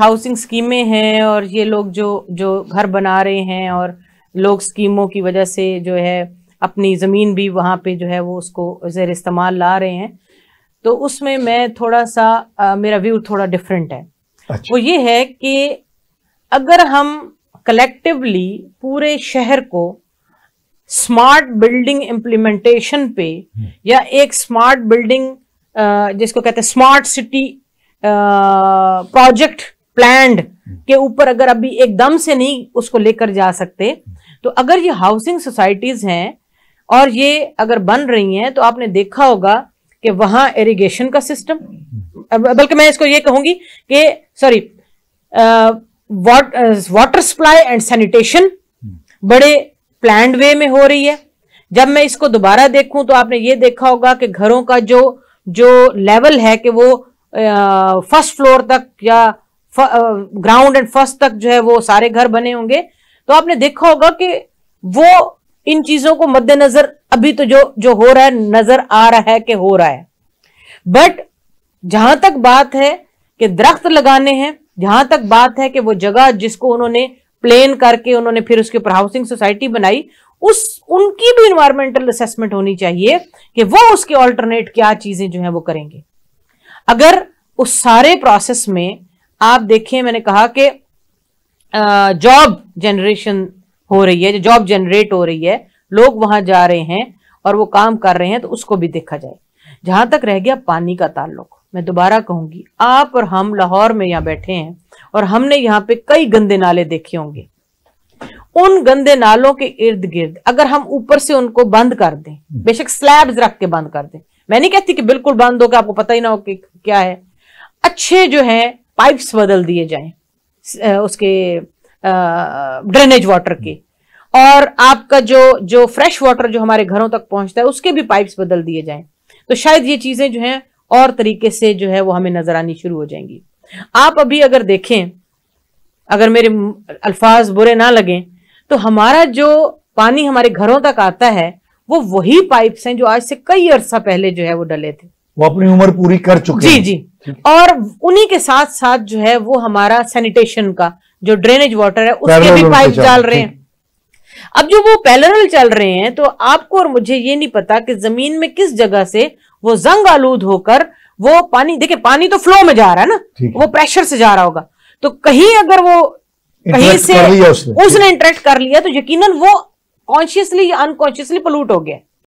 Housing स्कीमें हैं और ये लोग जो जो घर बना रहे हैं और लोग स्कीमों की वजह से जो है अपनी ज़मीन भी वहाँ पे जो है वो उसको जैर इस्तेमाल ला रहे हैं तो उसमें मैं थोड़ा सा आ, मेरा व्यू थोड़ा डिफरेंट है अच्छा। वो ये है कि अगर हम कलेक्टिवली पूरे शहर को स्मार्ट बिल्डिंग इम्प्लीमेंटेशन पे हम्म। या एक स्मार्ट बिल्डिंग जिसको कहते हैं स्मार्ट सिटी प्रोजेक्ट प्लैंड के ऊपर अगर अभी एकदम से नहीं उसको लेकर जा सकते तो अगर ये हाउसिंग सोसाइटीज हैं और ये अगर बन रही हैं तो आपने देखा होगा कि वहां इरिगेशन का सिस्टम बल्कि मैं इसको ये कहूंगी कि sorry water supply and sanitation बड़े प्लैंड वे में हो रही है जब मैं इसको दोबारा देखूं तो आपने ये देखा होगा कि घरों का जो जो लेवल है कि वो फर्स्ट फ्लोर तक या ग्राउंड एंड फर्स्ट तक जो है वो सारे घर बने होंगे तो आपने देखा होगा कि वो इन चीजों को मद्देनजर अभी तो जो जो हो रहा है नजर आ रहा है कि हो रहा है बट जहां तक बात है कि दरख्त लगाने हैं जहां तक बात है कि वो जगह जिसको उन्होंने प्लेन करके उन्होंने फिर उसके ऊपर हाउसिंग सोसाइटी बनाई उस उनकी भी इन्वायरमेंटल असेसमेंट होनी चाहिए कि वो उसके ऑल्टरनेट क्या चीजें जो है वो करेंगे अगर उस सारे प्रोसेस में आप देखें मैंने कहा कि जॉब जनरेशन हो रही है जो जॉब जनरेट हो रही है लोग वहां जा रहे हैं और वो काम कर रहे हैं तो उसको भी देखा जाए जहां तक रह गया पानी का ताल्लुक मैं दोबारा कहूंगी आप और हम लाहौर में यहां बैठे हैं और हमने यहां पे कई गंदे नाले देखे होंगे उन गंदे नालों के इर्द गिर्द अगर हम ऊपर से उनको बंद कर दें हम्म। बेशक स्लैब्स रख के बंद कर दें मैं नहीं कहती कि बिल्कुल बंद हो गया आपको पता ही ना हो कि क्या है अच्छे जो है पाइप्स बदल दिए जाए उसके ड्रेनेज वाटर के और आपका जो जो फ्रेश वाटर जो हमारे घरों तक पहुंचता है उसके भी पाइप्स बदल दिए जाएं तो शायद ये चीजें जो हैं और तरीके से जो है वो हमें नजर आनी शुरू हो जाएंगी आप अभी अगर देखें अगर मेरे अल्फाज बुरे ना लगें तो हमारा जो पानी हमारे घरों तक आता है वो वही पाइप्स हैं जो आज से कई अरसा पहले जो है वो डले थे वो अपनी उम्र पूरी कर चुके जी जी और उन्हीं के साथ साथ जो है वो हमारा सैनिटेशन का जो ड्रेनेज वाटर है उसके भी पाइप डाल रहे हैं अब जो वो पैलरल चल रहे हैं तो आपको और मुझे ये नहीं पता कि जमीन में किस जगह से वो जंग आलूद होकर वो पानी देखिए पानी तो फ्लो में जा रहा है ना वो प्रेशर से जा रहा होगा तो कहीं अगर वो कहीं से उसने, उसने इंटरेक्ट कर लिया तो यकीनन वो कॉन्शियसली या अनकॉन्शियसली पोल्यूट हो गया